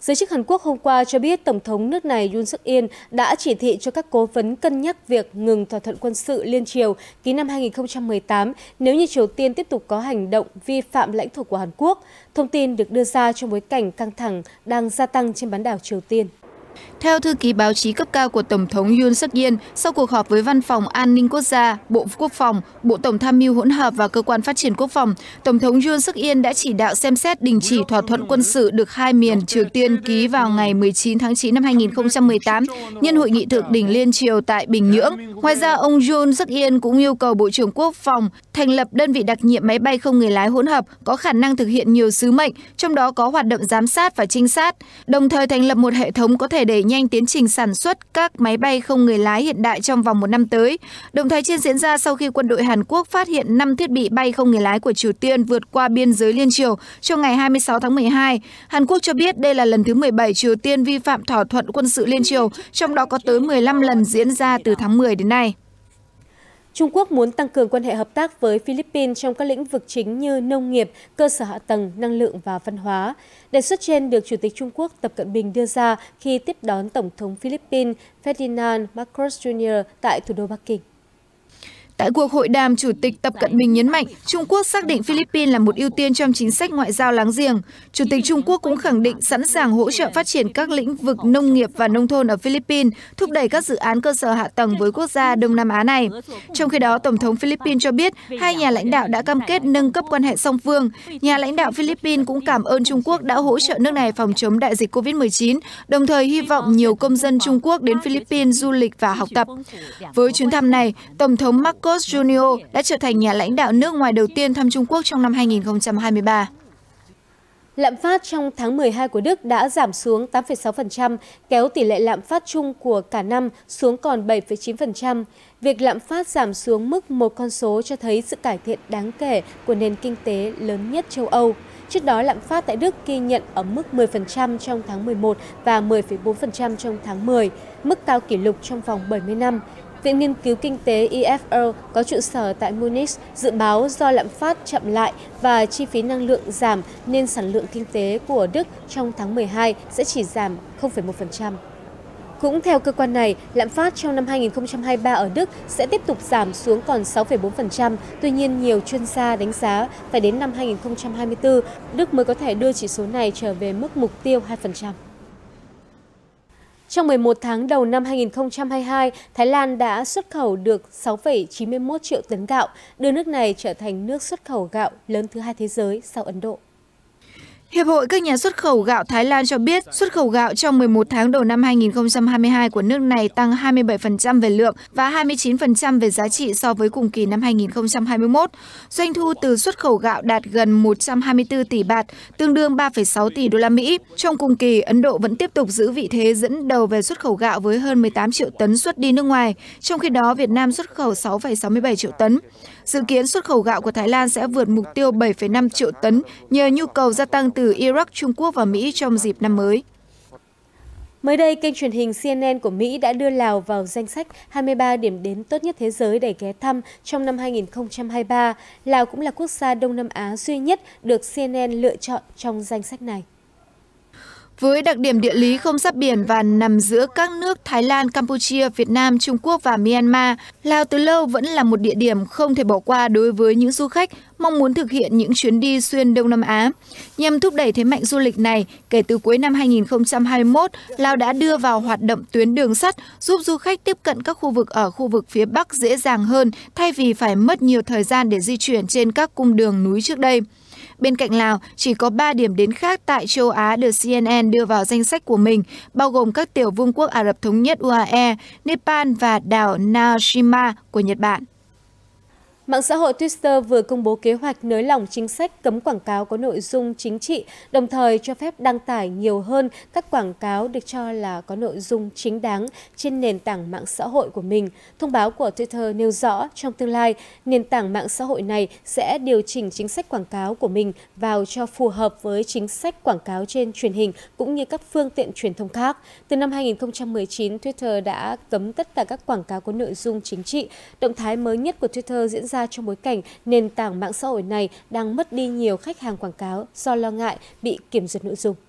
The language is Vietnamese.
Giới chức Hàn Quốc hôm qua cho biết Tổng thống nước này Yoon suk yeol đã chỉ thị cho các cố vấn cân nhắc việc ngừng thỏa thuận quân sự liên triều ký năm 2018 nếu như Triều Tiên tiếp tục có hành động vi phạm lãnh thổ của Hàn Quốc. Thông tin được đưa ra trong bối cảnh căng thẳng đang gia tăng trên bán đảo Triều Tiên. Theo thư ký báo chí cấp cao của Tổng thống Yoon suk yeol sau cuộc họp với Văn phòng An ninh Quốc gia, Bộ Quốc phòng, Bộ Tổng tham mưu hỗn hợp và Cơ quan Phát triển Quốc phòng, Tổng thống Yoon suk yeol đã chỉ đạo xem xét đình chỉ thỏa thuận quân sự được hai miền Triều Tiên ký vào ngày 19 tháng 9 năm 2018 nhân hội nghị thượng đỉnh liên triều tại Bình Nhưỡng. Ngoài ra, ông Yoon suk yeol cũng yêu cầu Bộ trưởng Quốc phòng thành lập đơn vị đặc nhiệm máy bay không người lái hỗn hợp có khả năng thực hiện nhiều sứ mệnh, trong đó có hoạt động giám sát và trinh sát, đồng thời thành lập một hệ thống có thể đẩy nhanh tiến trình sản xuất các máy bay không người lái hiện đại trong vòng một năm tới. Động thái trên diễn ra sau khi quân đội Hàn Quốc phát hiện 5 thiết bị bay không người lái của Triều Tiên vượt qua biên giới liên triều trong ngày 26 tháng 12. Hàn Quốc cho biết đây là lần thứ 17 Triều Tiên vi phạm thỏa thuận quân sự liên triều, trong đó có tới 15 lần diễn ra từ tháng 10 đến nay. Trung Quốc muốn tăng cường quan hệ hợp tác với Philippines trong các lĩnh vực chính như nông nghiệp, cơ sở hạ tầng, năng lượng và văn hóa. Đề xuất trên được Chủ tịch Trung Quốc Tập Cận Bình đưa ra khi tiếp đón Tổng thống Philippines Ferdinand Marcos Jr. tại thủ đô Bắc Kinh. Tại cuộc hội đàm, Chủ tịch Tập Cận Bình nhấn mạnh Trung Quốc xác định Philippines là một ưu tiên trong chính sách ngoại giao láng giềng. Chủ tịch Trung Quốc cũng khẳng định sẵn sàng hỗ trợ phát triển các lĩnh vực nông nghiệp và nông thôn ở Philippines, thúc đẩy các dự án cơ sở hạ tầng với quốc gia Đông Nam Á này. Trong khi đó, Tổng thống Philippines cho biết hai nhà lãnh đạo đã cam kết nâng cấp quan hệ song phương. Nhà lãnh đạo Philippines cũng cảm ơn Trung Quốc đã hỗ trợ nước này phòng chống đại dịch COVID-19, đồng thời hy vọng nhiều công dân Trung Quốc đến Philippines du lịch và học tập. Với chuyến thăm này, Tổng thống Marco Marcos Junio đã trở thành nhà lãnh đạo nước ngoài đầu tiên thăm Trung Quốc trong năm 2023. Lạm phát trong tháng 12 của Đức đã giảm xuống 8,6%, kéo tỷ lệ lạm phát chung của cả năm xuống còn 7,9%. Việc lạm phát giảm xuống mức một con số cho thấy sự cải thiện đáng kể của nền kinh tế lớn nhất châu Âu. Trước đó, lạm phát tại Đức ghi nhận ở mức 10% trong tháng 11 và 10,4% trong tháng 10, mức cao kỷ lục trong vòng 70 năm. Viện Nghiên cứu Kinh tế EFL có trụ sở tại Munich dự báo do lạm phát chậm lại và chi phí năng lượng giảm nên sản lượng kinh tế của Đức trong tháng 12 sẽ chỉ giảm 0,1%. Cũng theo cơ quan này, lạm phát trong năm 2023 ở Đức sẽ tiếp tục giảm xuống còn 6,4%, tuy nhiên nhiều chuyên gia đánh giá phải đến năm 2024, Đức mới có thể đưa chỉ số này trở về mức mục tiêu 2%. Trong 11 tháng đầu năm 2022, Thái Lan đã xuất khẩu được 6,91 triệu tấn gạo, đưa nước này trở thành nước xuất khẩu gạo lớn thứ hai thế giới sau Ấn Độ. Hiệp hội các nhà xuất khẩu gạo Thái Lan cho biết xuất khẩu gạo trong 11 tháng đầu năm 2022 của nước này tăng 27% về lượng và 29% về giá trị so với cùng kỳ năm 2021. Doanh thu từ xuất khẩu gạo đạt gần 124 tỷ bạt, tương đương 3,6 tỷ đô la Mỹ. Trong cùng kỳ, Ấn Độ vẫn tiếp tục giữ vị thế dẫn đầu về xuất khẩu gạo với hơn 18 triệu tấn xuất đi nước ngoài, trong khi đó Việt Nam xuất khẩu 6,67 triệu tấn. Dự kiến xuất khẩu gạo của Thái Lan sẽ vượt mục tiêu 7,5 triệu tấn nhờ nhu cầu gia tăng từ Iraq, Trung Quốc và Mỹ trong dịp năm mới. Mới đây, kênh truyền hình CNN của Mỹ đã đưa Lào vào danh sách 23 điểm đến tốt nhất thế giới để ghé thăm trong năm 2023. Lào cũng là quốc gia Đông Nam Á duy nhất được CNN lựa chọn trong danh sách này. Với đặc điểm địa lý không giáp biển và nằm giữa các nước Thái Lan, Campuchia, Việt Nam, Trung Quốc và Myanmar, Lào từ lâu vẫn là một địa điểm không thể bỏ qua đối với những du khách mong muốn thực hiện những chuyến đi xuyên Đông Nam Á. Nhằm thúc đẩy thế mạnh du lịch này, kể từ cuối năm 2021, Lào đã đưa vào hoạt động tuyến đường sắt giúp du khách tiếp cận các khu vực ở khu vực phía Bắc dễ dàng hơn thay vì phải mất nhiều thời gian để di chuyển trên các cung đường núi trước đây. Bên cạnh Lào, chỉ có 3 điểm đến khác tại châu Á được CNN đưa vào danh sách của mình, bao gồm các tiểu vương quốc Ả Rập Thống Nhất UAE, Nepal và đảo Naoshima của Nhật Bản. Mạng xã hội Twitter vừa công bố kế hoạch nới lỏng chính sách cấm quảng cáo có nội dung chính trị, đồng thời cho phép đăng tải nhiều hơn các quảng cáo được cho là có nội dung chính đáng trên nền tảng mạng xã hội của mình. Thông báo của Twitter nêu rõ trong tương lai, nền tảng mạng xã hội này sẽ điều chỉnh chính sách quảng cáo của mình vào cho phù hợp với chính sách quảng cáo trên truyền hình cũng như các phương tiện truyền thông khác. Từ năm 2019, Twitter đã cấm tất cả các quảng cáo có nội dung chính trị. Động thái mới nhất của Twitter diễn ra ra trong bối cảnh nền tảng mạng xã hội này đang mất đi nhiều khách hàng quảng cáo do lo ngại bị kiểm duyệt nội dung.